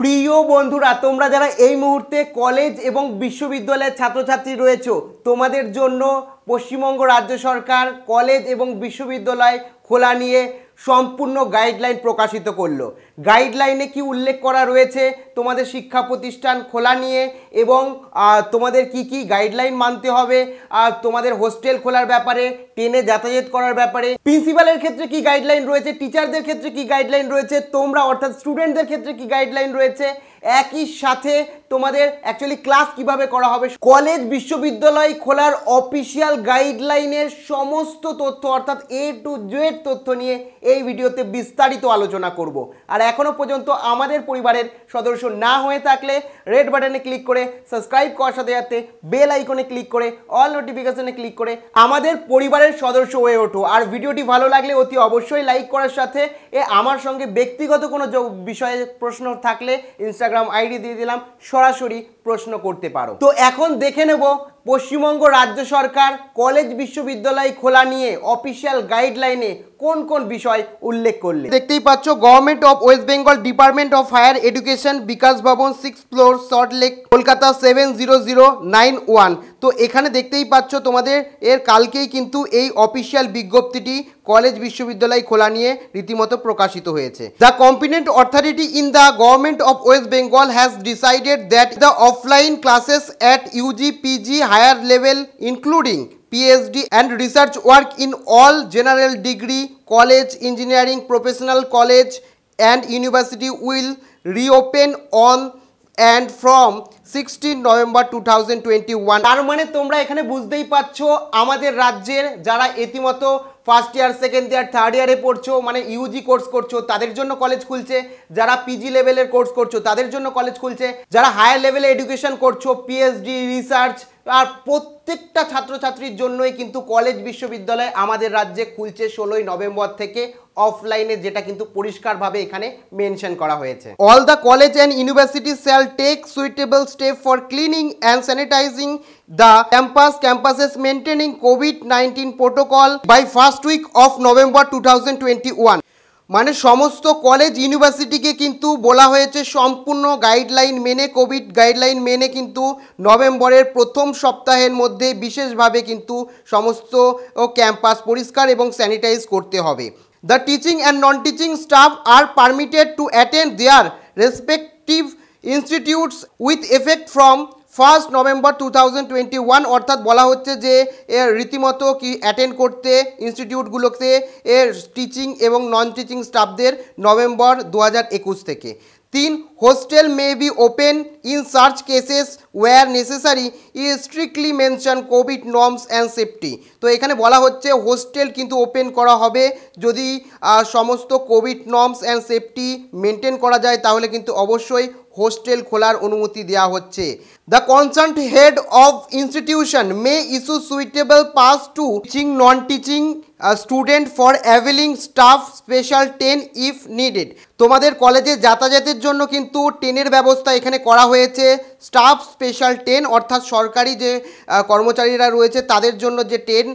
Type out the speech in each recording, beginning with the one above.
প্রিয় বন্ধুরা তোমরা যারা এই মুহূর্তে কলেজ এবং বিশ্ববিদ্যালয়ের ছাত্রছাত্রী রয়েছে তোমাদের জন্য পশ্চিমবঙ্গ রাজ্য সরকার কলেজ এবং বিশ্ববিদ্যালয় খোলা নিয়ে সম্পূর্ণ গাইডলাইন প্রকাশিত করলো গাইডলাইনে কি উল্লেখ করা রয়েছে তোমাদের শিক্ষা প্রতিষ্ঠান খোলা নিয়ে এবং তোমাদের কি কি গাইডলাইন মানতে হবে আর তোমাদের হোস্টেল খোলার ব্যাপারে ট্রেনে যাতায়াত করার ব্যাপারে প্রিন্সিপালের ক্ষেত্রে কি গাইডলাইন রয়েছে টিচারদের ক্ষেত্রে কি গাইডলাইন রয়েছে তোমরা অর্থাৎ স্টুডেন্টদের ক্ষেত্রে কি গাইডলাইন রয়েছে একই সাথে তোমাদের অ্যাকচুয়ালি ক্লাস কিভাবে করা হবে কলেজ বিশ্ববিদ্যালয় খোলার অফিসিয়াল গাইডলাইনের সমস্ত তথ্য অর্থাৎ এ টু জেড তথ্য নিয়ে এই ভিডিওতে বিস্তারিত আলোচনা করব আর এখনও পর্যন্ত আমাদের পরিবারের সদস্য না হয়ে থাকলে রেড বাটনে ক্লিক করে সাবস্ক্রাইব করার সাথে সাথে বেল আইকনে ক্লিক করে অল নোটিফিকেশনে ক্লিক করে আমাদের পরিবারের সদস্য হয়ে ওঠো আর ভিডিওটি ভালো লাগলে অতি অবশ্যই লাইক করার সাথে এ আমার সঙ্গে ব্যক্তিগত কোনো বিষয়ে প্রশ্ন থাকলে ইনস্টাগ্রাম ইনস্টাগ্রাম আইডি দিয়ে দিলাম সরাসরি প্রশ্ন করতে পারো তো এখন দেখে নেব পশ্চিমবঙ্গ রাজ্য সরকার কলেজ বিশ্ববিদ্যালয় খোলা নিয়ে অফিসিয়াল গাইডলাইনে কোন কোন বিষয় উল্লেখ করলে দেখতেই পাচ্ছ government of West Bengal department of higher education Bikash Bhavan six floor Salt Lake Kolkata seven zero zero nine one তো এখানে দেখতেই পাচ্ছ তোমাদের এর কালকেই কিন্তু এই অফিসিয়াল বিজ্ঞপ্তিটি কলেজ বিশ্ববিদ্যালয় খোলা নিয়ে রীতিমতো প্রকাশিত হয়েছে the competent authority in the government of West Bengal has decided that the offline classes at UG PG higher level including PhD and research work in all general degree, college, engineering, professional college and university will reopen on and from 16 November 2021 তার মানে তোমরা এখানে বুঝতেই পারছো আমাদের রাজ্যের যারা ইতিমতো first year second year third ইয়ারে পড়ছো মানে ইউজি কোর্স করছো তাদের জন্য কলেজ খুলছে যারা পিজি লেভেলের কোর্স করছো তাদের জন্য কলেজ খুলছে যারা হায়ার লেভেলে এডুকেশন করছো পিএইচডি রিসার্চ আর প্রত্যেকটা ছাত্রছাত্রীর জন্যই কিন্তু কলেজ বিশ্ববিদ্যালয় আমাদের রাজ্যে খুলছে ষোলোই নভেম্বর থেকে অফলাইনে যেটা কিন্তু পরিষ্কারভাবে এখানে মেনশন করা হয়েছে all the college and university shall take suitable step for cleaning and sanitising the campus campuses maintaining COVID nineteen protocol by first week of November two thousand twenty one মানে সমস্ত কলেজ ইউনিভার্সিটিকে কিন্তু বলা হয়েছে সম্পূর্ণ guideline মেনে Covid guideline মেনে কিন্তু নভেম্বরের প্রথম সপ্তাহের মধ্যে বিশেষভাবে কিন্তু সমস্ত ক্যাম্পাস পরিষ্কার এবং স্যানিটাইজ করতে হবে the teaching and non teaching staff are permitted to attend their respective institutes with effect from first November two অর্থাৎ বলা হচ্ছে যে এর রীতিমতো কি অ্যাটেন্ড করতে ইনস্টিটিউটগুলোতে এর টিচিং এবং নন টিচিং স্টাফদের নভেম্বর দু থেকে তিন hostel may be open in সার্চ কেসেস ওয়ার নেসেসারি ই strictly mention COVID norms and safety তো এখানে বলা হচ্ছে হোস্টেল কিন্তু ওপেন করা হবে যদি সমস্ত COVID norms and safety maintain করা যায় তাহলে কিন্তু অবশ্যই হোস্টেল খোলার অনুমতি দেওয়া হচ্ছে the concern head of institution may issue suitable pass to teaching non teaching student for availing staff special train if needed তোমাদের কলেজে যাতায়াতের জন্য কিন্তু ট্রেনের ব্যবস্থা এখানে করা হয়েছে স্টাফ স্পেশাল ট্রেন অর্থাৎ সরকারি যে কর্মচারীরা রয়েছে তাদের জন্য যে ট্রেন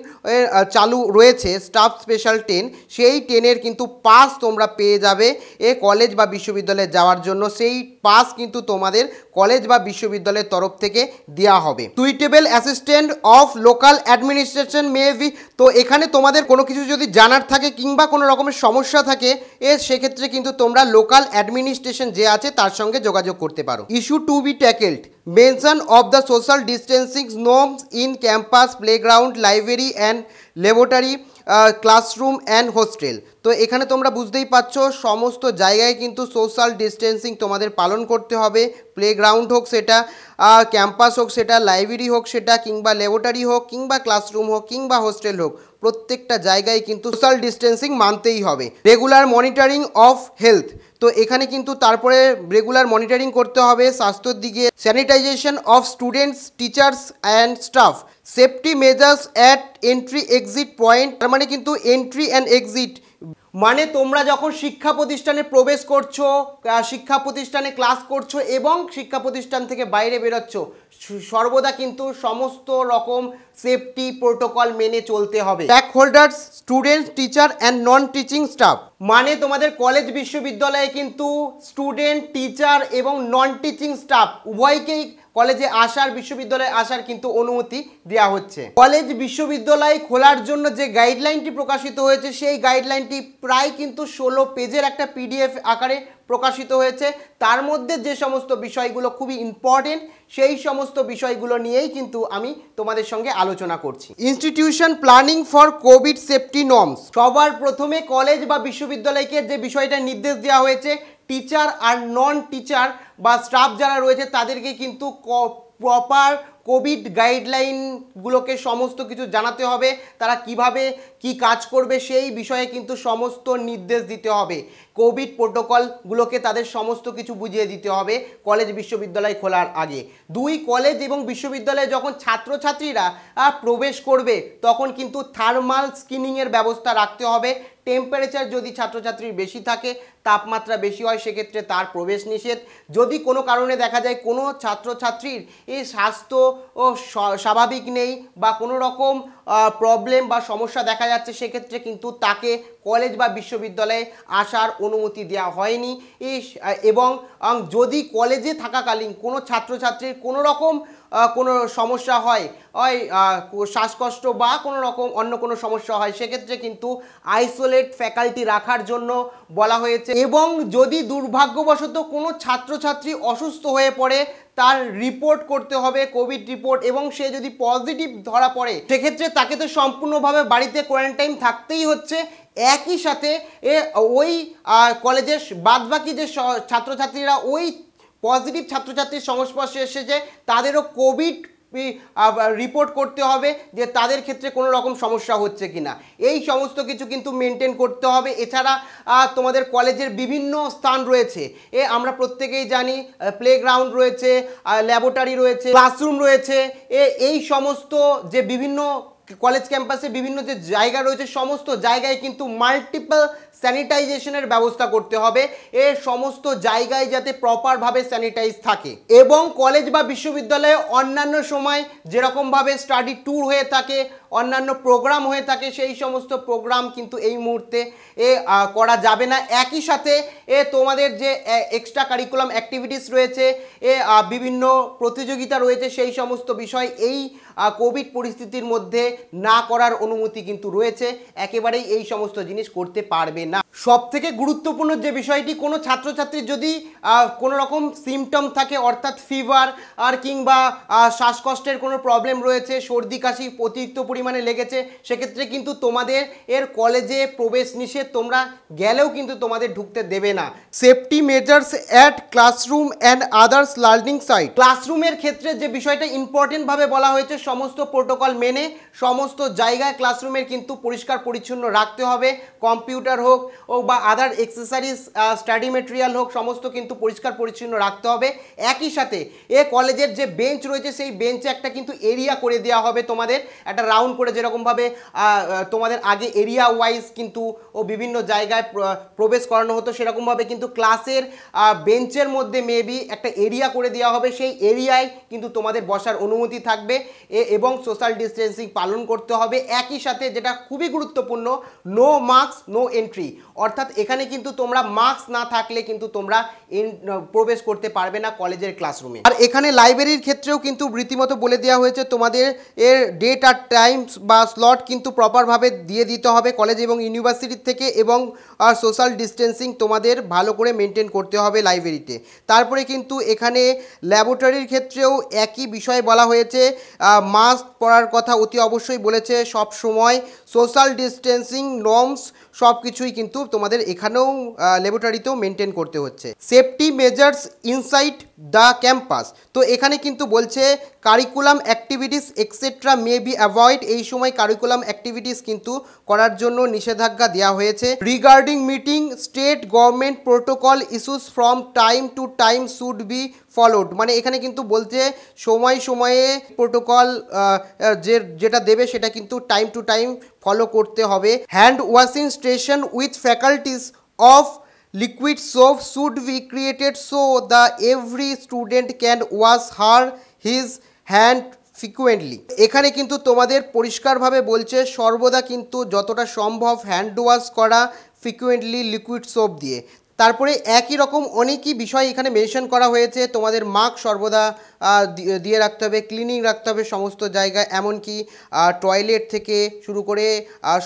চালু রয়েছে স্টাফ স্পেশাল ট্রেন সেই ট্রেনের কিন্তু পাস তোমরা পেয়ে যাবে এ কলেজ বা বিশ্ববিদ্যালয়ে যাওয়ার জন্য সেই পাস কিন্তু তোমাদের কলেজ বা বিশ্ববিদ্যালয়ের তরফ থেকে দেওয়া হবে suitable assistant of local administration may be তো এখানে তোমাদের কোনো কিছু যদি জানার থাকে কিংবা কোনো রকমের সমস্যা থাকে এ সেক্ষেত্রে কিন্তু তোমরা লোকাল অ্যাডমিনিস্ট্রেশন যে আছে তার সঙ্গে যোগাযোগ করতে পারো issue to be tackle mention Mention the social distancing distancing in campus campus, playground, library and laboratory classroom and hostel তো এখানে তোমরা বুঝতেই পারছো সমস্ত জায়গায় কিন্তু সোশ্যাল ডিস্টেন্সিং তোমাদের পালন করতে হবে প্লেগ্রাউন্ড হোক সেটা ক্যাম্পাস হোক সেটা লাইব্রেরি হোক সেটা কিংবা ল্যাবরেটরি হোক কিংবা ক্লাসরুম হোক কিংবা হোস্টেল হোক প্রত্যেকটা জায়গায় কিন্তু সোশ্যাল ডিস্টেন্সিং মানতেই হবে রেগুলার মনিটরিং অফ হেলথ তো এখানে কিন্তু তারপরে রেগুলার মনিটরিং করতে হবে স্বাস্থ্যর দিকে sanitisation of students teachers and staff safety measures at entry exit point তার মানে কিন্তু এন্ট্রি অ্যান্ড এক্সিট মানে তোমরা যখন শিক্ষা প্রতিষ্ঠানে প্রবেশ করছো শিক্ষা প্রতিষ্ঠানে ক্লাস করছো এবং শিক্ষা প্রতিষ্ঠান থেকে বাইরে বেরোচ্ছ সর্বদা কিন্তু সমস্ত রকম সেফটি প্রোটোকল মেনে চলতে হবে back holders students teacher and non teaching staff মানে তোমাদের কলেজ বিশ্ববিদ্যালয়ে কিন্তু স্টুডেন্ট টিচার এবং নন টিচিং স্টাফ উভয়কেই কলেজে আসার বিশ্ববিদ্যালয়ে আসার কিন্তু অনুমতি দেওয়া হচ্ছে কলেজ বিশ্ববিদ্যালয় খোলার জন্য যে গাইডলাইনটি প্রকাশিত হয়েছে সেই গাইডলাইনটি প্রায় কিন্তু ষোলো পেজের একটা পিডিএফ আকারে প্রকাশিত হয়েছে তার মধ্যে যে সমস্ত বিষয়গুলো খুবই ইম্পর্টেন্ট সেই সমস্ত বিষয়গুলো নিয়েই কিন্তু আমি তোমাদের সঙ্গে আলোচনা করছি institution planning for COVID safety norms সবার প্রথমে কলেজ বা বিশ্ববিদ্যালয়কে যে বিষয়টা নির্দেশ দেওয়া হয়েছে টিচার আর নন টিচার বা স্টাফ যারা রয়েছে তাদেরকে কিন্তু প্রপার কোভিড গাইডলাইনগুলোকে সমস্ত কিছু জানাতে হবে তারা কিভাবে কি কাজ করবে সেই বিষয়ে কিন্তু সমস্ত নির্দেশ দিতে হবে কোভিড প্রোটোকলগুলোকে তাদের সমস্ত কিছু বুঝিয়ে দিতে হবে কলেজ বিশ্ববিদ্যালয় খোলার আগে দুই কলেজ এবং বিশ্ববিদ্যালয়ে যখন ছাত্রছাত্রীরা প্রবেশ করবে তখন কিন্তু থার্মাল স্ক্রিনিংয়ের ব্যবস্থা রাখতে হবে টেম্পারেচার যদি ছাত্রছাত্রীর বেশি থাকে তাপমাত্রা বেশি হয় সেক্ষেত্রে তার প্রবেশ নিষেধ যদি কোনো কারণে দেখা যায় কোনো ছাত্রছাত্রীর এই স্বাস্থ্য ও স্বাভাবিক নেই বা কোনো রকম প্রবলেম বা সমস্যা দেখা যাচ্ছে সেক্ষেত্রে কিন্তু তাকে কলেজ বা বিশ্ববিদ্যালয়ে আসার অনুমতি দেওয়া হয়নি এবং যদি কলেজে থাকাকালীন কোনো ছাত্রছাত্রীর কোনো রকম কোনো সমস্যা হয় হয় শ্বাসকষ্ট বা কোনো রকম অন্য কোনো সমস্যা হয় সেক্ষেত্রে কিন্তু আইসোলেট ফ্যাকাল্টি রাখার জন্য বলা হয়েছে এবং যদি দুর্ভাগ্যবশত কোনো ছাত্রছাত্রী অসুস্থ হয়ে পড়ে তার রিপোর্ট করতে হবে কোভিড রিপোর্ট এবং সে যদি পজিটিভ ধরা পড়ে সেক্ষেত্রে তাকে তো সম্পূর্ণভাবে বাড়িতে কোয়ারেন্টাইন থাকতেই হচ্ছে একই সাথে এ ওই কলেজের বাদবাকি যে ছাত্রছাত্রীরা ওই পজিটিভ ছাত্রছাত্রীর সংস্পর্শে এসেছে তাদেরও কোভিড রিপোর্ট করতে হবে যে তাদের ক্ষেত্রে কোনো রকম সমস্যা হচ্ছে কি না এই সমস্ত কিছু কিন্তু মেনটেন করতে হবে এছাড়া তোমাদের কলেজের বিভিন্ন স্থান রয়েছে এ আমরা প্রত্যেকেই জানি প্লেগ্রাউন্ড রয়েছে ল্যাবরেটরি রয়েছে ক্লাসরুম রয়েছে এ এই সমস্ত যে বিভিন্ন কলেজ ক্যাম্পাসে বিভিন্ন যে জায়গা রয়েছে সমস্ত জায়গায় কিন্তু মাল্টিপল স্যানিটাইজেশনের ব্যবস্থা করতে হবে এ সমস্ত জায়গায় যাতে প্রপারভাবে স্যানিটাইজ থাকে এবং কলেজ বা বিশ্ববিদ্যালয়ে অন্যান্য সময় যেরকমভাবে স্টাডি ট্যুর হয়ে থাকে অন্যান্য প্রোগ্রাম হয়ে থাকে সেই সমস্ত প্রোগ্রাম কিন্তু এই মুহূর্তে এ করা যাবে না একই সাথে এ তোমাদের যে এক্সট্রা কারিকুলাম অ্যাক্টিভিটিস রয়েছে এ বিভিন্ন প্রতিযোগিতা রয়েছে সেই সমস্ত বিষয় এই কোভিড পরিস্থিতির মধ্যে না করার অনুমতি কিন্তু রয়েছে একেবারেই এই সমস্ত জিনিস করতে পারবে না সব থেকে গুরুত্বপূর্ণ যে বিষয়টি কোনো ছাত্রছাত্রীর যদি কোনো রকম সিমটম থাকে অর্থাৎ ফিভার আর কিংবা শ্বাসকষ্টের কোনো প্রবলেম রয়েছে সর্দি কাশি অতিরিক্ত পরিমাণ পরিমাণে লেগেছে সেক্ষেত্রে কিন্তু তোমাদের এর কলেজে প্রবেশ নিষেধ তোমরা গেলেও কিন্তু তোমাদের ঢুকতে দেবে না safety measures at classroom and others learning site ক্লাসরুমের ক্ষেত্রে যে বিষয়টা ইম্পর্টেন্টভাবে বলা হয়েছে সমস্ত প্রোটোকল মেনে সমস্ত জায়গায় ক্লাসরুমের কিন্তু পরিষ্কার পরিচ্ছন্ন রাখতে হবে কম্পিউটার হোক ও বা আদার এক্সেসারিজ স্টাডি মেটেরিয়াল হোক সমস্ত কিন্তু পরিষ্কার পরিচ্ছন্ন রাখতে হবে একই সাথে এ কলেজের যে বেঞ্চ রয়েছে সেই বেঞ্চে একটা কিন্তু এরিয়া করে দেওয়া হবে তোমাদের একটা রাউন্ড ডাউন করে যেরকমভাবে তোমাদের আগে এরিয়া ওয়াইজ কিন্তু ও বিভিন্ন জায়গায় প্রবেশ করানো হতো সেরকমভাবে কিন্তু ক্লাসের বেঞ্চের মধ্যে মেবি একটা এরিয়া করে দেওয়া হবে সেই এরিয়ায় কিন্তু তোমাদের বসার অনুমতি থাকবে এবং সোশ্যাল ডিস্টেন্সিং পালন করতে হবে একই সাথে যেটা খুবই গুরুত্বপূর্ণ নো মাস্ক নো এন্ট্রি অর্থাৎ এখানে কিন্তু তোমরা মাস্ক না থাকলে কিন্তু তোমরা প্রবেশ করতে পারবে না কলেজের ক্লাসরুমে আর এখানে লাইব্রেরির ক্ষেত্রেও কিন্তু রীতিমতো বলে দেওয়া হয়েছে তোমাদের এর ডেট আর টাইম টাইম বা স্লট কিন্তু প্রপারভাবে দিয়ে দিতে হবে কলেজ এবং ইউনিভার্সিটির থেকে এবং আর সোশ্যাল ডিস্টেন্সিং তোমাদের ভালো করে মেনটেন করতে হবে লাইব্রেরিতে তারপরে কিন্তু এখানে ল্যাবরেটরির ক্ষেত্রেও একই বিষয় বলা হয়েছে মাস্ক পরার কথা অতি অবশ্যই বলেছে সব সময় সোশ্যাল ডিস্টেন্সিং নর্মস সব কিছুই কিন্তু তোমাদের এখানেও ল্যাবরেটরিতেও মেনটেন করতে হচ্ছে safety measures inside the campus তো এখানে কিন্তু বলছে curriculum activities extra may be avoid এই সময় কারিকুলাম অ্যাক্টিভিটিস কিন্তু করার জন্য নিষেধাজ্ঞা দেওয়া হয়েছে regarding meeting state government protocol issues from time to time should be followed মানে এখানে কিন্তু বলছে সময় সময়ে প্রোটোকল যে যেটা দেবে সেটা কিন্তু টাইম টু টাইম ফলো করতে হবে hand washing station with faculties of liquid soap should be created so the every student can wash her his hand frequently এখানে কিন্তু তোমাদের পরিষ্কারভাবে বলছে সর্বদা কিন্তু যতটা সম্ভব হ্যান্ড ওয়াশ করা ফ্রিকুয়েন্টলি লিকুইড সোপ দিয়ে তারপরে একই রকম অনেকই বিষয় এখানে মেনশন করা হয়েছে তোমাদের মাস্ক সর্বদা দিয়ে রাখতে হবে ক্লিনিং রাখতে হবে সমস্ত জায়গায় এমনকি টয়লেট থেকে শুরু করে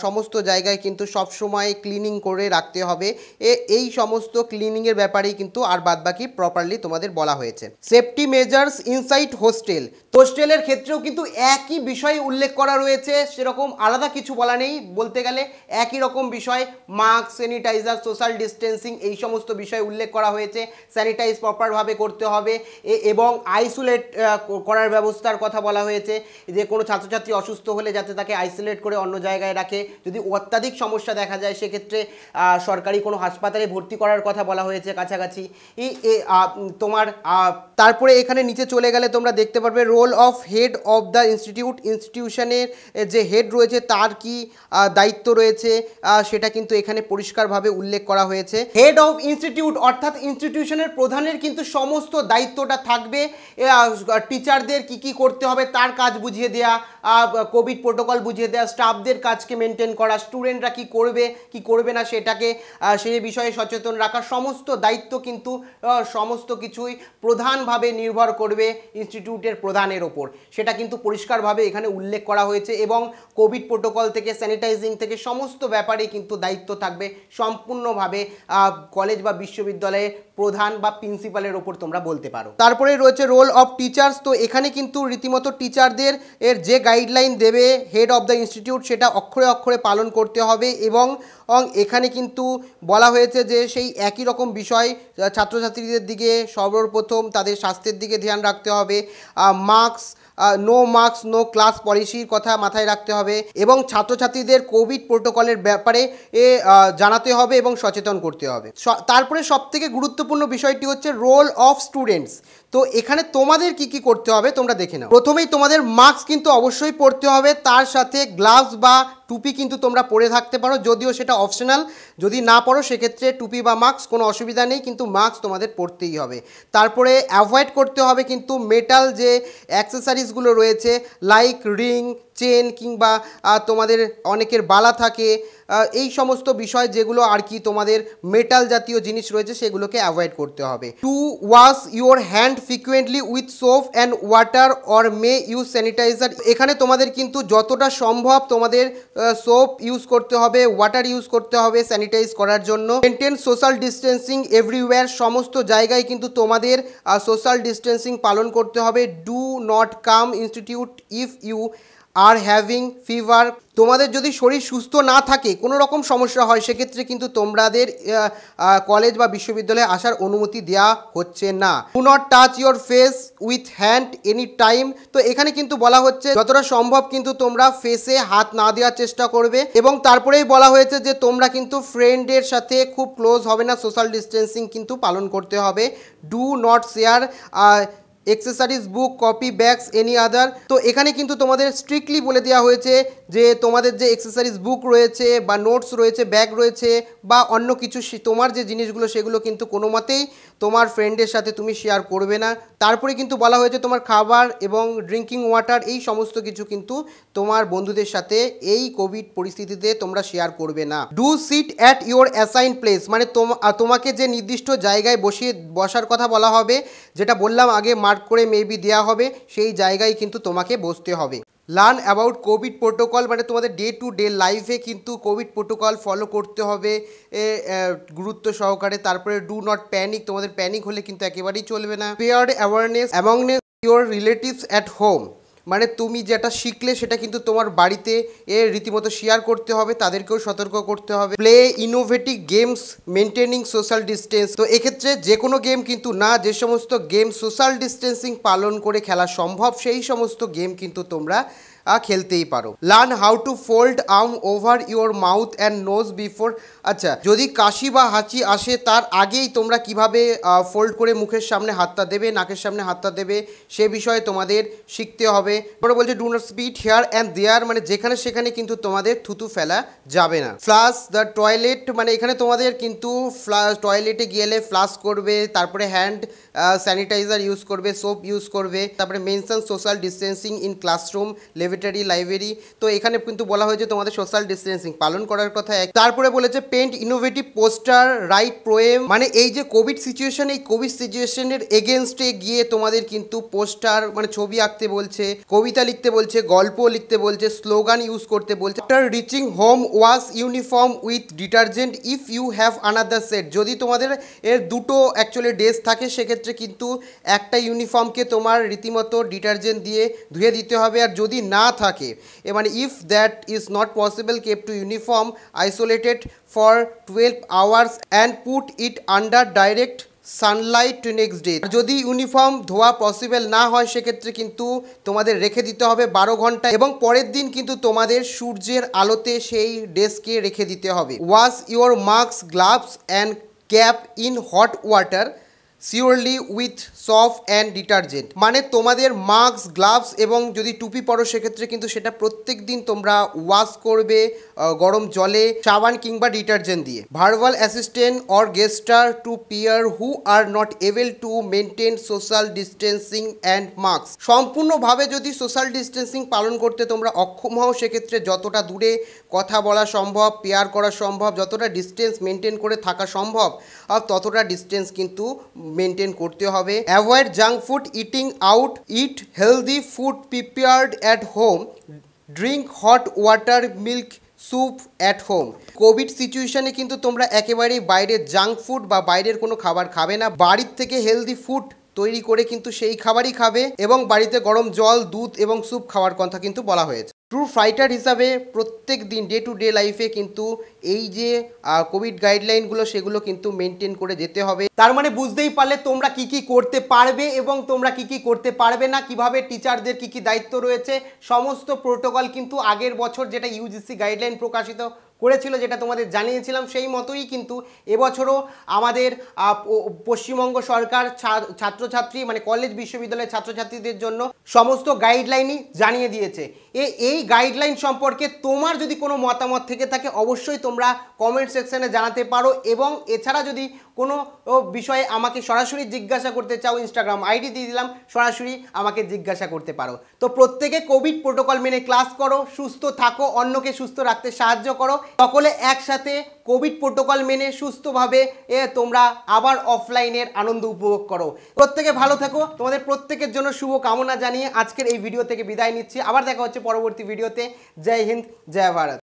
সমস্ত জায়গায় কিন্তু সবসময় ক্লিনিং করে রাখতে হবে এই সমস্ত ক্লিনিংয়ের ব্যাপারেই কিন্তু আর বাদবাকি প্রপারলি তোমাদের বলা হয়েছে সেফটি মেজার্স ইনসাইট হোস্টেল হোস্টেলের ক্ষেত্রেও কিন্তু একই বিষয় উল্লেখ করা রয়েছে সেরকম আলাদা কিছু বলা নেই বলতে গেলে একই রকম বিষয় মাস্ক স্যানিটাইজার সোশ্যাল ডিস্টেন্সিং এই সমস্ত বিষয় উল্লেখ করা হয়েছে স্যানিটাইজ প্রপারভাবে করতে হবে এবং আইসোলেট করার ব্যবস্থার কথা বলা হয়েছে যে কোনো ছাত্রছাত্রী অসুস্থ হলে যাতে তাকে আইসোলেট করে অন্য জায়গায় রাখে যদি অত্যাধিক সমস্যা দেখা যায় সেক্ষেত্রে সরকারি কোনো হাসপাতালে ভর্তি করার কথা বলা হয়েছে কাছাকাছি তোমার তারপরে এখানে নিচে চলে গেলে তোমরা দেখতে পারবে role of head of the institute ইনস্টিটিউশনের যে হেড রয়েছে তার কি দায়িত্ব রয়েছে সেটা কিন্তু এখানে পরিষ্কারভাবে উল্লেখ করা হয়েছে হেড অফ অফ ইনস্টিটিউট অর্থাৎ ইনস্টিটিউশনের প্রধানের কিন্তু সমস্ত দায়িত্বটা থাকবে টিচারদের কি কি করতে হবে তার কাজ বুঝিয়ে দেয়া কোভিড প্রোটোকল বুঝিয়ে দেওয়া স্টাফদের কাজকে মেনটেন করা স্টুডেন্টরা কি করবে কি করবে না সেটাকে সে বিষয়ে সচেতন রাখা সমস্ত দায়িত্ব কিন্তু সমস্ত কিছুই প্রধানভাবে নির্ভর করবে ইনস্টিটিউটের প্রধানের ওপর সেটা কিন্তু পরিষ্কারভাবে এখানে উল্লেখ করা হয়েছে এবং কোভিড প্রোটোকল থেকে স্যানিটাইজিং থেকে সমস্ত ব্যাপারে কিন্তু দায়িত্ব থাকবে সম্পূর্ণভাবে কলেজ বা বিশ্ববিদ্যালয়ে প্রধান বা প্রিন্সিপালের ওপর তোমরা বলতে পারো তারপরে রয়েছে রোল অফ টিচার্স তো এখানে কিন্তু রীতিমতো টিচারদের এর যে গাইডলাইন দেবে হেড অফ দ্য ইনস্টিটিউট সেটা অক্ষরে অক্ষরে পালন করতে হবে এবং এখানে কিন্তু বলা হয়েছে যে সেই একই রকম বিষয় ছাত্রছাত্রীদের দিকে সর্বপ্রথম তাদের স্বাস্থ্যের দিকে ধ্যান রাখতে হবে mask no mask no class পলিসির কথা মাথায় রাখতে হবে এবং ছাত্রছাত্রীদের কোভিড প্রোটোকলের ব্যাপারে এ জানাতে হবে এবং সচেতন করতে হবে তারপরে সবথেকে গুরুত্বপূর্ণ বিষয়টি হচ্ছে রোল অফ স্টুডেন্টস তো এখানে তোমাদের কি কি করতে হবে তোমরা দেখে নাও প্রথমেই তোমাদের মাস্ক কিন্তু অবশ্যই পরতে হবে তার সাথে গ্লাভস বা টুপি কিন্তু তোমরা পরে থাকতে পারো যদিও সেটা অপশনাল যদি না পরো সেক্ষেত্রে টুপি বা মাস্ক কোনো অসুবিধা নেই কিন্তু মাস্ক তোমাদের পরতেই হবে তারপরে অ্যাভয়েড করতে হবে কিন্তু মেটাল যে অ্যাক্সেসারিজগুলো রয়েছে লাইক রিং চেন কিংবা তোমাদের অনেকের বালা থাকে এই সমস্ত বিষয় যেগুলো আর কি তোমাদের মেটাল জাতীয় জিনিস রয়েছে সেগুলোকে অ্যাভয়েড করতে হবে to wash your hand frequently with soap and water or may use sanitiser এখানে তোমাদের কিন্তু যতটা সম্ভব তোমাদের সোপ ইউজ করতে হবে ওয়াটার ইউজ করতে হবে স্যানিটাইজ করার জন্য মেনটেন সোশ্যাল ডিস্টেন্সিং এভরিওয়্যার সমস্ত জায়গায় কিন্তু তোমাদের সোশ্যাল ডিস্টেন্সিং পালন করতে হবে do not come institute if you are having fever তোমাদের যদি শরীর সুস্থ না থাকে কোনো রকম সমস্যা হয় সেক্ষেত্রে কিন্তু তোমাদের কলেজ বা বিশ্ববিদ্যালয়ে আসার অনুমতি দেয়া হচ্ছে না do not touch your face with hand any time তো এখানে কিন্তু বলা হচ্ছে যতটা সম্ভব কিন্তু তোমরা ফেসে হাত না দেওয়ার চেষ্টা করবে এবং তারপরেই বলা হয়েছে যে তোমরা কিন্তু ফ্রেন্ডের সাথে খুব ক্লোজ হবে না সোশ্যাল ডিস্টেন্সিং কিন্তু পালন করতে হবে do not share accessories book copy bags any other তো এখানে কিন্তু তোমাদের স্ট্রিক্টলি বলে দেওয়া হয়েছে যে তোমাদের যে এক্সেসারিজ বুক রয়েছে বা নোটস রয়েছে ব্যাগ রয়েছে বা অন্য কিছু তোমার যে জিনিসগুলো সেগুলো কিন্তু কোনো মতেই তোমার ফ্রেন্ডের সাথে তুমি শেয়ার করবে না তারপরে কিন্তু বলা হয়েছে তোমার খাবার এবং ড্রিঙ্কিং ওয়াটার এই সমস্ত কিছু কিন্তু তোমার বন্ধুদের সাথে এই কোভিড পরিস্থিতিতে তোমরা শেয়ার করবে না do sit at your assign place মানে তোমাকে যে নির্দিষ্ট জায়গায় বসিয়ে বসার কথা বলা হবে যেটা বললাম আগে মার্ক করে মেবি দেওয়া হবে সেই জায়গায় কিন্তু তোমাকে বসতে হবে লার্ন অ্যাবাউট কোভিড প্রোটোকল মানে তোমাদের ডে টু ডে লাইফে কিন্তু কোভিড প্রোটোকল ফলো করতে হবে গুরুত্ব সহকারে তারপরে ডু নট প্যানিক তোমাদের প্যানিক হলে কিন্তু একেবারেই চলবে না pair awareness amongst your relatives at home মানে তুমি যেটা শিখলে সেটা কিন্তু তোমার বাড়িতে এ রীতিমতো শেয়ার করতে হবে তাদেরকেও সতর্ক করতে হবে play innovative games maintaining social distance তো এক্ষেত্রে যে কোনো গেম কিন্তু না যে সমস্ত গেম সোশ্যাল ডিস্টেন্সিং পালন করে খেলা সম্ভব সেই সমস্ত গেম কিন্তু তোমরা খেলতেই পারো learn how to fold arm over your mouth and nose before আচ্ছা যদি কাশি বা হাঁচি আসে তার আগেই তোমরা কিভাবে ফোল্ড করে মুখের সামনে হাতটা দেবে নাকের সামনে হাতটা দেবে সে বিষয়ে তোমাদের শিখতে হবে তারপরে বলছে do not spit here and there মানে যেখানে সেখানে কিন্তু তোমাদের থুতু ফেলা যাবে না ফ্লাস দ্য টয়লেট মানে এখানে তোমাদের কিন্তু টয়লেটে গেলে ফ্লাস করবে তারপরে হ্যান্ড স্যানিটাইজার ইউজ করবে সোপ ইউজ করবে তারপরে mention social distancing in classroom laboratory library তো এখানে কিন্তু বলা হয়েছে তোমাদের সোশ্যাল ডিস্টেন্সিং পালন করার কথা এক তারপরে বলেছে paint innovative poster write poem মানে এই যে কোভিড সিচুয়েশন এই কোভিড সিচুয়েশনের এগেনস্টে গিয়ে তোমাদের কিন্তু পোস্টার মানে ছবি আঁকতে বলছে কবিতা লিখতে বলছে গল্প লিখতে বলছে স্লোগান ইউজ করতে বলছে after reaching home wash uniform with detergent if you have another set যদি তোমাদের এর দুটো অ্যাকচুয়ালি ড্রেস থাকে সেক্ষেত্রে কিন্তু একটা ইউনিফর্মকে তোমার রীতিমতো ডিটারজেন্ট দিয়ে ধুয়ে দিতে হবে আর যদি না থাকে এ মানে if that is not possible keep to uniform isolated for twelve hours and put it under direct sunlight to next day যদি ইউনিফর্ম ধোয়া পসিবল না হয় সেক্ষেত্রে কিন্তু তোমাদের রেখে দিতে হবে বারো ঘন্টা এবং পরের দিন কিন্তু তোমাদের সূর্যের আলোতে সেই ডেস্কে রেখে দিতে হবে wash your mask gloves and cap in hot water surely with soap and detergent মানে তোমাদের মাস্ক গ্লাভস এবং যদি টুপি পরো সেক্ষেত্রে কিন্তু সেটা প্রত্যেক দিন তোমরা ওয়াশ করবে গরম জলে সাবান কিংবা ডিটারজেন্ট দিয়ে verbal assistant or gesture to peer who are not able to maintain social distancing and mask সম্পূর্ণভাবে যদি সোশ্যাল ডিস্টেন্সিং পালন করতে তোমরা অক্ষম হও সেক্ষেত্রে যতটা দূরে কথা বলা সম্ভব পেয়ার করা সম্ভব যতটা ডিস্টেন্স মেনটেন করে থাকা সম্ভব আর ততটা ডিস্টেন্স কিন্তু মেনটেন করতে হবে avoid junk food eating out eat healthy food prepared at home drink hot water milk soup at home covid সিচুয়েশানে কিন্তু তোমরা একেবারেই বাইরের জাঙ্ক ফুড বা বাইরের কোনো খাবার খাবে না বাড়ির থেকে হেলদি ফুড তৈরি করে কিন্তু সেই খাবারই খাবে এবং বাড়িতে গরম জল দুধ এবং স্যুপ খাওয়ার কথা কিন্তু বলা হয়েছে ট্রু ফাইটার হিসাবে প্রত্যেক দিন ডে টু ডে লাইফে কিন্তু এই যে কোভিড গাইডলাইনগুলো সেগুলো কিন্তু মেনটেন করে যেতে হবে তার মানে বুঝতেই পারলে তোমরা কি কি করতে পারবে এবং তোমরা কি কি করতে পারবে না কিভাবে টিচারদের কি কি দায়িত্ব রয়েছে সমস্ত প্রোটোকল কিন্তু আগের বছর যেটা ইউজিসি গাইডলাইন প্রকাশিত করেছিল যেটা তোমাদের জানিয়েছিলাম সেই মতোই কিন্তু এবছরও আমাদের পশ্চিমবঙ্গ সরকার ছাত্রছাত্রী মানে কলেজ বিশ্ববিদ্যালয়ের ছাত্রছাত্রীদের জন্য সমস্ত গাইডলাইনই জানিয়ে দিয়েছে এ এই গাইডলাইন সম্পর্কে তোমার যদি কোনো মতামত থেকে থাকে অবশ্যই তোমরা কমেন্ট সেকশানে জানাতে পারো এবং এছাড়া যদি কোনো বিষয়ে আমাকে সরাসরি জিজ্ঞাসা করতে চাও ইনস্টাগ্রাম আইডি দিয়ে দিলাম সরাসরি আমাকে জিজ্ঞাসা করতে পারো তো প্রত্যেকে কোভিড প্রোটোকল মেনে ক্লাস করো সুস্থ থাকো অন্যকে সুস্থ রাখতে সাহায্য করো সকলে একসাথে কোভিড প্রোটোকল মেনে সুস্থভাবে এ তোমরা আবার অফলাইনের আনন্দ উপভোগ করো প্রত্যেকে ভালো থাকো তোমাদের প্রত্যেকের জন্য শুভ কামনা জানিয়ে আজকের এই ভিডিও থেকে বিদায় নিচ্ছি আবার দেখা হচ্ছে পরবর্তী ভিডিওতে জয় হিন্দ জয় ভারত